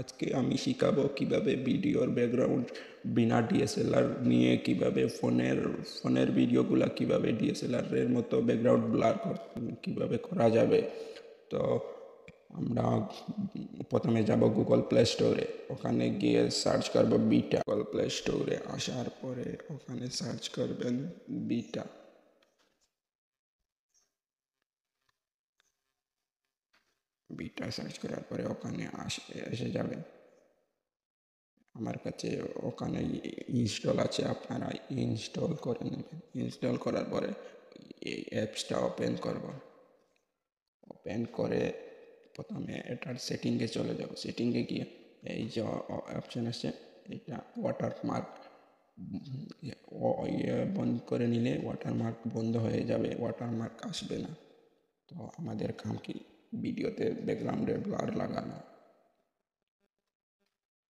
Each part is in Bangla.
আজকে আমি শিখাবো কিভাবে ভিডিওর ব্যাকগ্রাউন্ড বিনা ডিএসএলআর নিয়ে কিভাবে ফোনের ফোনের ভিডিওগুলো কিভাবে ডিএসএলআরের মতো ব্যাকগ্রাউন্ড ব্লার কিভাবে করা যাবে তো আমরা প্রথমে যাব গুগল প্লে স্টোরে ওখানে গিয়ে সার্চ করবো বিটা গুগল প্লে স্টোরে আসার পরে ওখানে সার্চ করবেন বিটা বিটা সার্চ করার পরে ওখানে এসে যাবেন আমার কাছে ওখানে ইনস্টল আছে আপনারা ইনস্টল করে নেবেন ইনস্টল করার পরে এই অ্যাপসটা ওপেন করব ওপেন করে প্রথমে এটার সেটিংয়ে চলে যাব সেটিংয়ে গিয়ে এই যে অপশান আছে এটা ওয়াটারমার্ক ইয়ে বন্ধ করে নিলে ওয়াটারমার্ক বন্ধ হয়ে যাবে ওয়াটারমার্ক আসবে না তো আমাদের কাম কি ভিডিওতে দেখলাম রে ব্লার লাগানো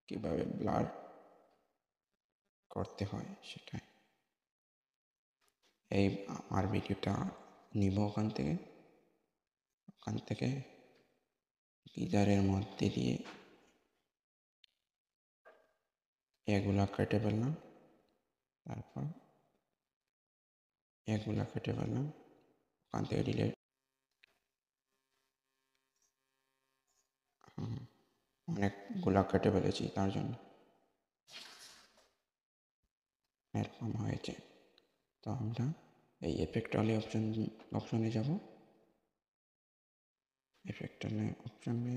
কিভাবে ব্লার করতে হয় সেটাই এই আমার ভিডিওটা নিব ওখান থেকে ওখান থেকে গিজারের মধ্যে দিয়ে এগুলো কেটে ফেললাম তারপর এগুলো কেটে ফেললাম ওখান থেকে ডিলেট অনেক মানে গোলাপ কেটে ফেলেছি তার জন্য এরকম হয়েছে তো আমরা এই এফেক্ট অলি অপশন অপশনে যাব এফেক্ট অলি অপশনে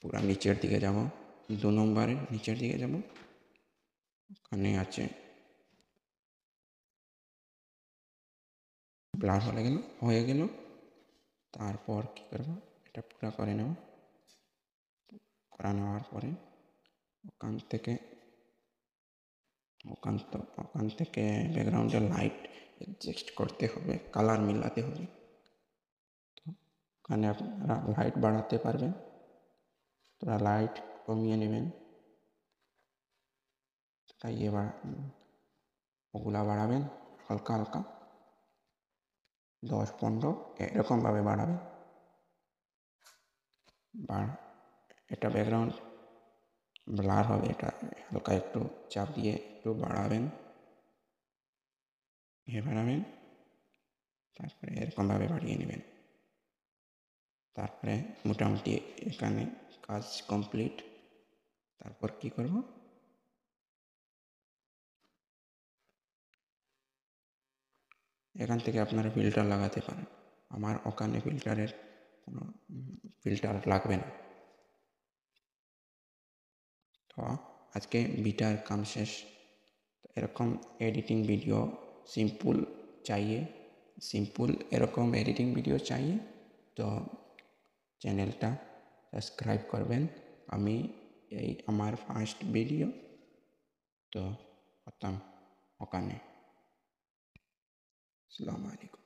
পুরা নিচের দিকে যাব দু নম্বরে নিচের দিকে যাব ওখানে আছে ব্লার হয়ে গেল হয়ে গেল তারপর কী করবো এটা পুরা করে নেব করা নেওয়ার পরে ওখান থেকে ওখান তো ওখান থেকে ব্যাকগ্রাউন্ডে লাইট অ্যাডজাস্ট করতে হবে কালার মিলাতে হবে তো ওখানে আপনারা লাইট বাড়াতে পারবেন তোরা লাইট কমিয়ে নেবেন তাই বাড়া ওগুলা বাড়াবেন হালকা হালকা দশ পনেরো এরকমভাবে বাড়াবেন বা এটা ব্যাকগ্রাউন্ড ব্লার হবে এটা হালকা একটু চাপ দিয়ে একটু বাড়াবেন ইয়ে বাড়াবেন তারপরে এরকমভাবে বাড়িয়ে নেবেন তারপরে মোটামুটি এখানে কাজ কমপ্লিট তারপর কি করব এখান থেকে আপনারা ফিল্টার লাগাতে পারেন আমার ওখানে ফিল্টারের কোনো ফিল্টার লাগবে না তো আজকে বিটার কাম শেষ এরকম এডিটিং ভিডিও সিম্পল চাইয়ে সিম্পল এরকম এডিটিং ভিডিও চাইয়ে তো চ্যানেলটা সাবস্ক্রাইব করবেন আমি এই আমার ফার্স্ট ভিডিও তো খতম ওখানে আসসালামু